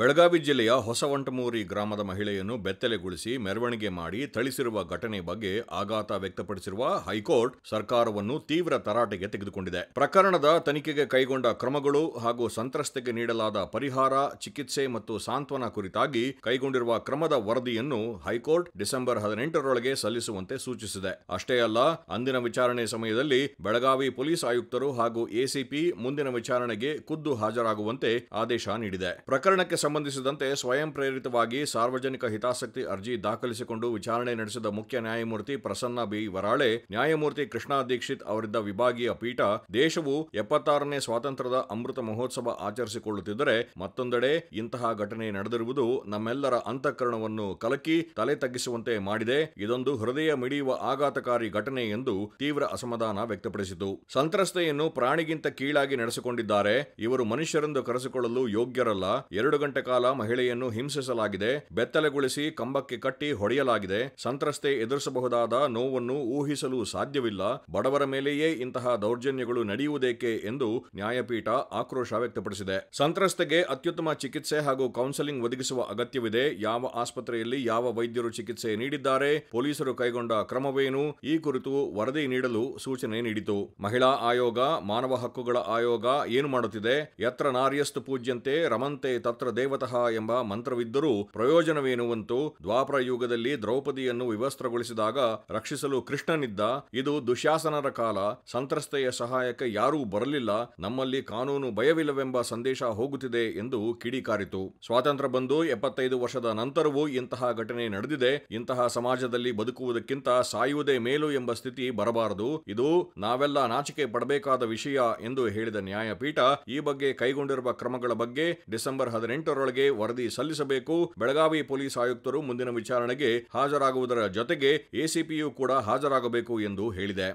ಬೆಳಗಾವಿ ಜಿಲ್ಲೆಯ ಹೊಸವಂಟಮೂರಿ ಗ್ರಾಮದ ಮಹಿಳೆಯನ್ನು ಬೆತ್ತಲೆಗೊಳಿಸಿ ಮೆರವಣಿಗೆ ಮಾಡಿ ಥಳಿಸಿರುವ ಘಟನೆ ಬಗ್ಗೆ ಆಘಾತ ವ್ಯಕ್ತಪಡಿಸಿರುವ ಹೈಕೋರ್ಟ್ ಸರ್ಕಾರವನ್ನು ತೀವ್ರ ತರಾಟೆಗೆ ತೆಗೆದುಕೊಂಡಿದೆ ಪ್ರಕರಣದ ತನಿಖೆಗೆ ಕೈಗೊಂಡ ಕ್ರಮಗಳು ಹಾಗೂ ಸಂತ್ರಸ್ತೆಗೆ ನೀಡಲಾದ ಪರಿಹಾರ ಚಿಕಿತ್ಸೆ ಮತ್ತು ಸಾಂತ್ವನ ಕುರಿತಾಗಿ ಕೈಗೊಂಡಿರುವ ಕ್ರಮದ ವರದಿಯನ್ನು ಹೈಕೋರ್ಟ್ ಡಿಸೆಂಬರ್ ಹದಿನೆಂಟರೊಳಗೆ ಸಲ್ಲಿಸುವಂತೆ ಸೂಚಿಸಿದೆ ಅಷ್ಟೇ ಅಲ್ಲ ಅಂದಿನ ವಿಚಾರಣೆ ಸಮಯದಲ್ಲಿ ಬೆಳಗಾವಿ ಪೊಲೀಸ್ ಆಯುಕ್ತರು ಹಾಗೂ ಎಸಿಪಿ ಮುಂದಿನ ವಿಚಾರಣೆಗೆ ಖುದ್ದು ಹಾಜರಾಗುವಂತೆ ಆದೇಶ ನೀಡಿದೆ ಪ್ರಕರಣಕ್ಕೆ ಸಂಬಂಧಿಸಿದಂತೆ ಸ್ವಯಂ ಪ್ರೇರಿತವಾಗಿ ಸಾರ್ವಜನಿಕ ಹಿತಾಸಕ್ತಿ ಅರ್ಜಿ ದಾಖಲಿಸಿಕೊಂಡು ವಿಚಾರಣೆ ನಡೆಸಿದ ಮುಖ್ಯ ನ್ಯಾಯಮೂರ್ತಿ ಪ್ರಸನ್ನ ಬಿ ವರಾಳೆ ನ್ಯಾಯಮೂರ್ತಿ ಕೃಷ್ಣಾ ದೀಕ್ಷಿತ್ ಅವರಿದ್ದ ವಿಭಾಗೀಯ ಪೀಠ ದೇಶವು ಎಪ್ಪತ್ತಾರನೇ ಸ್ವಾತಂತ್ರ್ಯದ ಅಮೃತ ಮಹೋತ್ಸವ ಆಚರಿಸಿಕೊಳ್ಳುತ್ತಿದ್ದರೆ ಮತ್ತೊಂದೆಡೆ ಇಂತಹ ಘಟನೆ ನಡೆದಿರುವುದು ನಮ್ಮೆಲ್ಲರ ಅಂತಃಕರಣವನ್ನು ಕಲಕಿ ತಲೆ ತಗ್ಗಿಸುವಂತೆ ಮಾಡಿದೆ ಇದೊಂದು ಹೃದಯ ಮಿಡಿಯುವ ಆಘಾತಕಾರಿ ಘಟನೆ ಎಂದು ತೀವ್ರ ಅಸಮಾಧಾನ ವ್ಯಕ್ತಪಡಿಸಿತು ಸಂತ್ರಸ್ತೆಯನ್ನು ಪ್ರಾಣಿಗಿಂತ ಕೀಳಾಗಿ ನಡೆಸಿಕೊಂಡಿದ್ದಾರೆ ಇವರು ಮನುಷ್ಯರೆಂದು ಕರೆಸಿಕೊಳ್ಳಲು ಯೋಗ್ಯರಲ್ಲ ಎರಡು ಗಂಟೆ ಕಾಲ ಮಹಿಳೆಯನ್ನು ಹಿಂಸಿಸಲಾಗಿದೆ ಬೆತ್ತಲೆಗೊಳಿಸಿ ಕಂಬಕ್ಕೆ ಕಟ್ಟಿ ಹೊಡೆಯಲಾಗಿದೆ ಸಂತ್ರಸ್ತೆ ಎದುರಿಸಬಹುದಾದ ನೋವನ್ನು ಊಹಿಸಲು ಸಾಧ್ಯವಿಲ್ಲ ಬಡವರ ಮೇಲೆಯೇ ಇಂತಹ ದೌರ್ಜನ್ಯಗಳು ನಡೆಯುವುದೇಕೆ ಎಂದು ನ್ಯಾಯಪೀಠ ಆಕ್ರೋಶ ವ್ಯಕ್ತಪಡಿಸಿದೆ ಸಂತ್ರಸ್ತೆಗೆ ಅತ್ಯುತ್ತಮ ಚಿಕಿತ್ಸೆ ಹಾಗೂ ಕೌನ್ಸೆಲಿಂಗ್ ಒದಗಿಸುವ ಅಗತ್ಯವಿದೆ ಯಾವ ಆಸ್ಪತ್ರೆಯಲ್ಲಿ ಯಾವ ವೈದ್ಯರು ಚಿಕಿತ್ಸೆ ನೀಡಿದ್ದಾರೆ ಪೊಲೀಸರು ಕೈಗೊಂಡ ಕ್ರಮವೇನು ಈ ಕುರಿತು ವರದಿ ನೀಡಲು ಸೂಚನೆ ನೀಡಿತು ಮಹಿಳಾ ಆಯೋಗ ಮಾನವ ಹಕ್ಕುಗಳ ಆಯೋಗ ಏನು ಮಾಡುತ್ತಿದೆ ಯತ್ರ ನಾರ್ಯಸ್ತು ಪೂಜ್ಯಂತೆ ರಮಂತೆ ತತ್ರ ದೇವತಃ ಎಂಬ ಮಂತ್ರವಿದ್ದರೂ ಪ್ರಯೋಜನವೇನುವಂತೂ ದ್ವಾಪರ ಯುಗದಲ್ಲಿ ದ್ರೌಪದಿಯನ್ನು ವಿವಸ್ತ್ರಗೊಳಿಸಿದಾಗ ರಕ್ಷಿಸಲು ಕೃಷ್ಣನಿದ್ದ ಇದು ದುಶಾಸನರ ಕಾಲ ಸಂತ್ರಸ್ತೆಯ ಸಹಾಯಕ್ಕೆ ಯಾರೂ ಬರಲಿಲ್ಲ ನಮ್ಮಲ್ಲಿ ಕಾನೂನು ಭಯವಿಲ್ಲವೆಂಬ ಸಂದೇಶ ಹೋಗುತ್ತಿದೆ ಎಂದು ಕಿಡಿಕಾರಿತು ಸ್ವಾತಂತ್ರ್ಯ ಬಂದು ಎಪ್ಪತ್ತೈದು ವರ್ಷದ ನಂತರವೂ ಇಂತಹ ಘಟನೆ ನಡೆದಿದೆ ಇಂತಹ ಸಮಾಜದಲ್ಲಿ ಬದುಕುವುದಕ್ಕಿಂತ ಸಾಯುವುದೇ ಮೇಲು ಎಂಬ ಸ್ಥಿತಿ ಬರಬಾರದು ಇದು ನಾವೆಲ್ಲ ನಾಚಿಕೆ ಪಡಬೇಕಾದ ವಿಷಯ ಎಂದು ಹೇಳಿದ ನ್ಯಾಯಪೀಠ ಈ ಬಗ್ಗೆ ಕೈಗೊಂಡಿರುವ ಕ್ರಮಗಳ ಬಗ್ಗೆ ಡಿಸೆಂಬರ್ ಹದಿನೆಂಟು ವರದಿ ಸಲ್ಲಿಸಬೇಕು ಬೆಳಗಾವಿ ಪೊಲೀಸ್ ಆಯುಕ್ತರು ಮುಂದಿನ ವಿಚಾರಣೆಗೆ ಹಾಜರಾಗುವುದರ ಜೊತೆಗೆ ಎಸಿಪಿಯು ಕೂಡ ಹಾಜರಾಗಬೇಕು ಎಂದು ಹೇಳಿದೆ